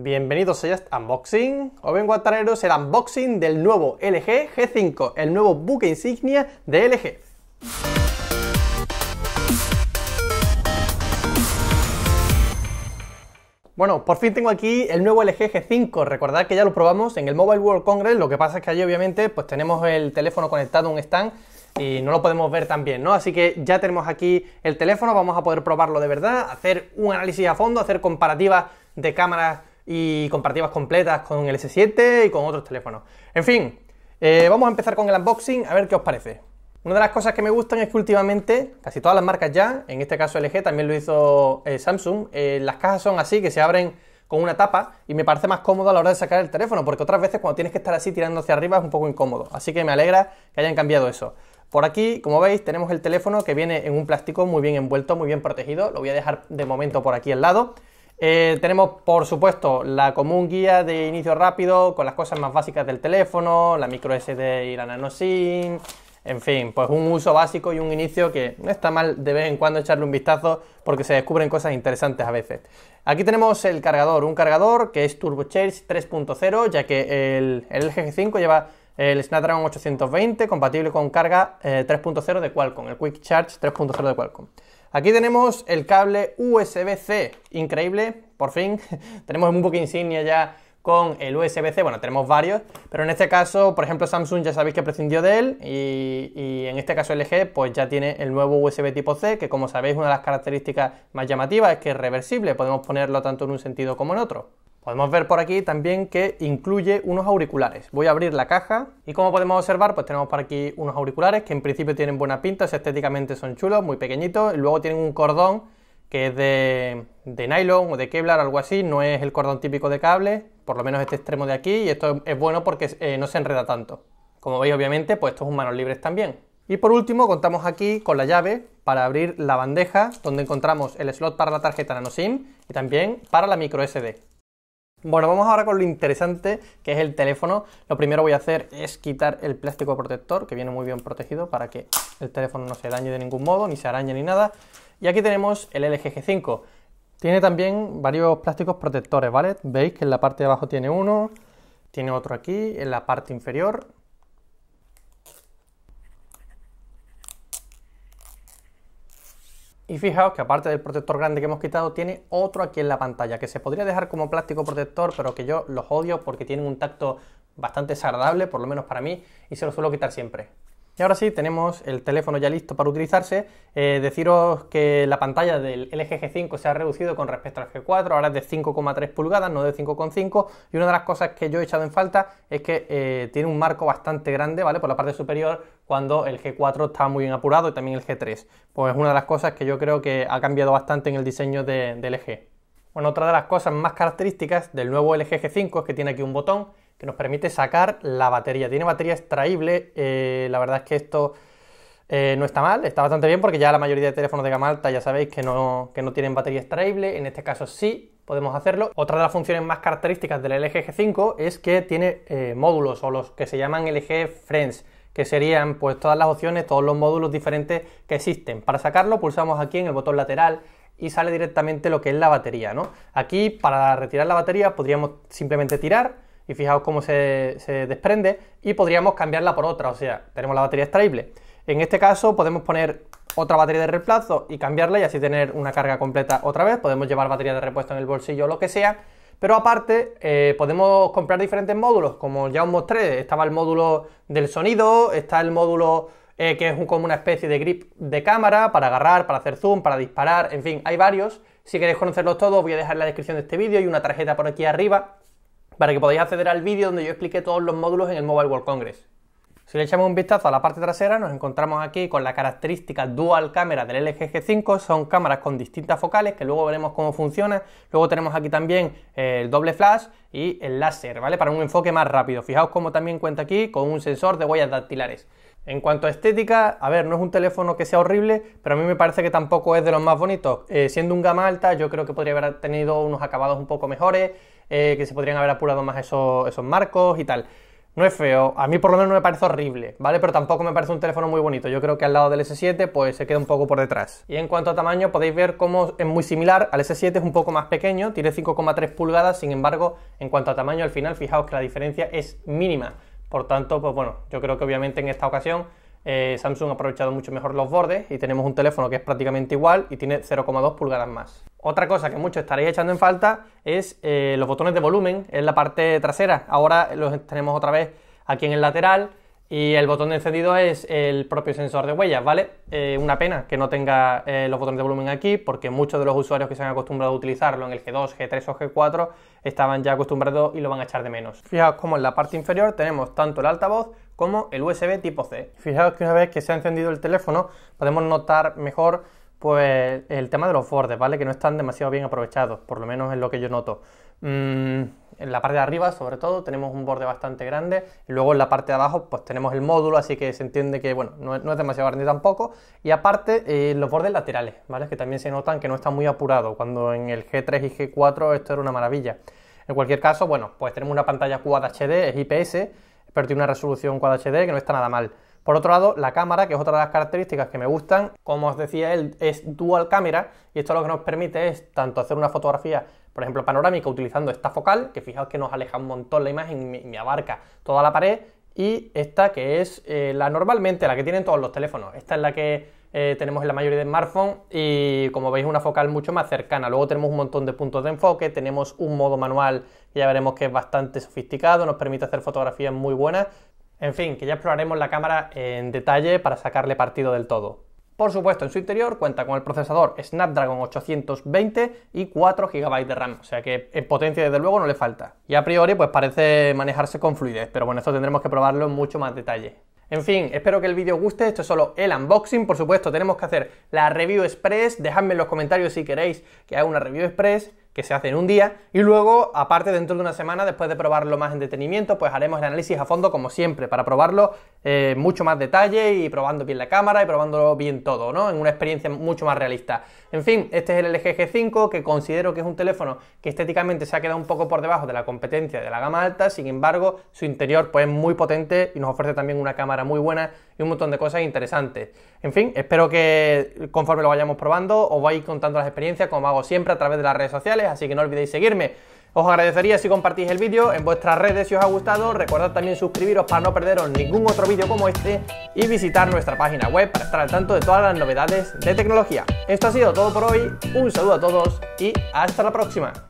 Bienvenidos a Unboxing. Hoy vengo a traeros el unboxing del nuevo LG G5, el nuevo buque insignia de LG. Bueno, por fin tengo aquí el nuevo LG G5. Recordad que ya lo probamos en el Mobile World Congress. Lo que pasa es que allí, obviamente, pues tenemos el teléfono conectado a un stand y no lo podemos ver tan bien, ¿no? Así que ya tenemos aquí el teléfono. Vamos a poder probarlo de verdad, hacer un análisis a fondo, hacer comparativas de cámaras y compartivas completas con el S7 y con otros teléfonos. En fin, eh, vamos a empezar con el unboxing a ver qué os parece. Una de las cosas que me gustan es que últimamente casi todas las marcas ya, en este caso LG también lo hizo eh, Samsung, eh, las cajas son así que se abren con una tapa y me parece más cómodo a la hora de sacar el teléfono porque otras veces cuando tienes que estar así tirando hacia arriba es un poco incómodo. Así que me alegra que hayan cambiado eso. Por aquí, como veis, tenemos el teléfono que viene en un plástico muy bien envuelto, muy bien protegido. Lo voy a dejar de momento por aquí al lado. Eh, tenemos, por supuesto, la común guía de inicio rápido con las cosas más básicas del teléfono, la micro SD y la nano SIM. En fin, pues un uso básico y un inicio que no está mal de vez en cuando echarle un vistazo porque se descubren cosas interesantes a veces. Aquí tenemos el cargador, un cargador que es turbocharge 3.0, ya que el, el 5 lleva el Snapdragon 820 compatible con carga 3.0 eh, de Qualcomm, el Quick Charge 3.0 de Qualcomm. Aquí tenemos el cable USB-C, increíble, por fin. tenemos un poco insignia ya con el USB-C, bueno, tenemos varios, pero en este caso, por ejemplo, Samsung ya sabéis que prescindió de él y, y, en este caso LG pues ya tiene el nuevo USB tipo C, que como sabéis una de las características más llamativas es que es reversible, podemos ponerlo tanto en un sentido como en otro. Podemos ver por aquí también que incluye unos auriculares. Voy a abrir la caja y como podemos observar, pues tenemos por aquí unos auriculares que en principio tienen buena pinta, estéticamente son chulos, muy pequeñitos, y luego tienen un cordón que es de, nylon o de Kevlar, algo así, no es el cordón típico de cable, por lo menos este extremo de aquí, y esto es bueno porque eh, no se enreda tanto. Como veis, obviamente, pues estos son manos libres también. Y por último, contamos aquí con la llave para abrir la bandeja donde encontramos el slot para la tarjeta nano SIM y también para la micro SD. Bueno, vamos ahora con lo interesante que es el teléfono. Lo primero voy a hacer es quitar el plástico protector, que viene muy bien protegido para que el teléfono no se dañe de ningún modo, ni se arañe ni nada. Y aquí tenemos el LG G5. Tiene también varios plásticos protectores, ¿vale? Veis que en la parte de abajo tiene uno, tiene otro aquí, en la parte inferior, Y fijaos que aparte del protector grande que hemos quitado, tiene otro aquí en la pantalla, que se podría dejar como plástico protector, pero que yo los odio porque tienen un tacto bastante desagradable, por lo menos para mí, y se lo suelo quitar siempre. Y ahora sí, tenemos el teléfono ya listo para utilizarse. Eh, deciros que la pantalla del LG G5 se ha reducido con respecto al G4, ahora es de 5,3 pulgadas, no de 5,5. Y una de las cosas que yo he echado en falta es que eh, tiene un marco bastante grande, ¿vale? Por la parte superior, cuando el G4 está muy bien apurado y también el G3. Pues es una de las cosas que yo creo que ha cambiado bastante en el diseño del eje. LG. Bueno, otra de las cosas más características del nuevo LG G5 es que tiene aquí un botón que nos permite sacar la batería. Tiene batería extraíble, eh, la verdad es que esto eh, no está mal, está bastante bien porque ya la mayoría de teléfonos de gama alta ya sabéis que no, tienen batería extraíble, en este caso sí podemos hacerlo. Otra de las funciones más características del LG G5 es que tiene eh, módulos o los que se llaman LG Friends que serían pues todas las opciones, todos los módulos diferentes que existen. Para sacarlo pulsamos aquí en el botón lateral y sale directamente lo que es la batería, ¿no? Aquí para retirar la batería podríamos simplemente tirar y fijaos cómo se, desprende y podríamos cambiarla por otra, o sea, tenemos la batería extraíble. En este caso podemos poner otra batería de reemplazo y cambiarla y así tener una carga completa otra vez, podemos llevar batería de repuesto en el bolsillo o lo que sea, pero aparte eh, podemos comprar diferentes módulos, como ya os mostré, estaba el módulo del sonido, está el módulo eh, que es como una especie de grip de cámara para agarrar, para hacer zoom, para disparar, en fin, hay varios. Si queréis conocerlos todos, voy a dejar en la descripción de este vídeo y una tarjeta por aquí arriba para que podáis acceder al vídeo donde yo expliqué todos los módulos en el Mobile World Congress. Si le echamos un vistazo a la parte trasera, nos encontramos aquí con la característica dual cámara del LG G5. Son cámaras con distintas focales, que luego veremos cómo funciona. Luego tenemos aquí también eh, el doble flash y el láser, ¿vale? Para un enfoque más rápido. Fijaos cómo también cuenta aquí con un sensor de huellas dactilares. En cuanto a estética, a ver, no es un teléfono que sea horrible, pero a mí me parece que tampoco es de los más bonitos. Eh, siendo un gama alta, yo creo que podría haber tenido unos acabados un poco mejores. Eh, que se podrían haber apurado más esos, marcos y tal. No es feo, a mí por lo menos no me parece horrible, ¿vale? Pero tampoco me parece un teléfono muy bonito. Yo creo que al lado del S7 pues se queda un poco por detrás. Y en cuanto a tamaño podéis ver cómo es muy similar al S7, es un poco más pequeño, tiene 5,3 pulgadas, sin embargo, en cuanto a tamaño al final fijaos que la diferencia es mínima. Por tanto, pues bueno, yo creo que obviamente en esta ocasión eh, Samsung ha aprovechado mucho mejor los bordes y tenemos un teléfono que es prácticamente igual y tiene 0,2 pulgadas más. Otra cosa que muchos estaréis echando en falta es eh, los botones de volumen en la parte trasera. Ahora los tenemos otra vez aquí en el lateral y el botón de encendido es el propio sensor de huellas, ¿vale? Eh, una pena que no tenga eh, los botones de volumen aquí porque muchos de los usuarios que se han acostumbrado a utilizarlo en el G2, G3 o G4 estaban ya acostumbrados y lo van a echar de menos. Fijaos cómo en la parte inferior tenemos tanto el altavoz como el USB tipo C. Fijaos que una vez que se ha encendido el teléfono podemos notar mejor pues el tema de los bordes, ¿vale? Que no están demasiado bien aprovechados, por lo menos es lo que yo noto. Mm, en la parte de arriba, sobre todo, tenemos un borde bastante grande. Y luego en la parte de abajo, pues tenemos el módulo, así que se entiende que, bueno, no, es demasiado grande tampoco. Y aparte, eh, los bordes laterales, ¿vale? Que también se notan que no está muy apurado, cuando en el G3 y G4 esto era una maravilla. En cualquier caso, bueno, pues tenemos una pantalla Quad HD, es IPS, pero tiene una resolución Quad HD que no está nada mal. Por otro lado, la cámara, que es otra de las características que me gustan, como os decía él, es dual cámara y esto lo que nos permite es tanto hacer una fotografía, por ejemplo, panorámica utilizando esta focal, que fijaos que nos aleja un montón la imagen y me abarca toda la pared, y esta que es eh, la normalmente, la que tienen todos los teléfonos. Esta es la que eh, tenemos en la mayoría de smartphones y como veis una focal mucho más cercana. Luego tenemos un montón de puntos de enfoque, tenemos un modo manual ya veremos que es bastante sofisticado, nos permite hacer fotografías muy buenas en fin, que ya exploraremos la cámara en detalle para sacarle partido del todo. Por supuesto, en su interior cuenta con el procesador Snapdragon 820 y 4 GB de RAM, o sea que en potencia desde luego no le falta. Y a priori pues parece manejarse con fluidez, pero bueno, esto tendremos que probarlo en mucho más detalle. En fin, espero que el vídeo os guste, esto es solo el unboxing, por supuesto tenemos que hacer la review express, dejadme en los comentarios si queréis que haga una review express, que se hace en un día y luego, aparte, dentro de una semana, después de probarlo más en detenimiento, pues haremos el análisis a fondo como siempre, para probarlo eh, mucho más detalle y probando bien la cámara y probándolo bien todo, ¿no? En una experiencia mucho más realista. En fin, este es el LG G5 que considero que es un teléfono que estéticamente se ha quedado un poco por debajo de la competencia de la gama alta, sin embargo, su interior pues es muy potente y nos ofrece también una cámara muy buena y un montón de cosas interesantes. En fin, espero que conforme lo vayamos probando os vais contando las experiencias como hago siempre a través de las redes sociales, así que no olvidéis seguirme. Os agradecería si compartís el vídeo en vuestras redes si os ha gustado, recordad también suscribiros para no perderos ningún otro vídeo como este y visitar nuestra página web para estar al tanto de todas las novedades de tecnología. Esto ha sido todo por hoy, un saludo a todos y hasta la próxima.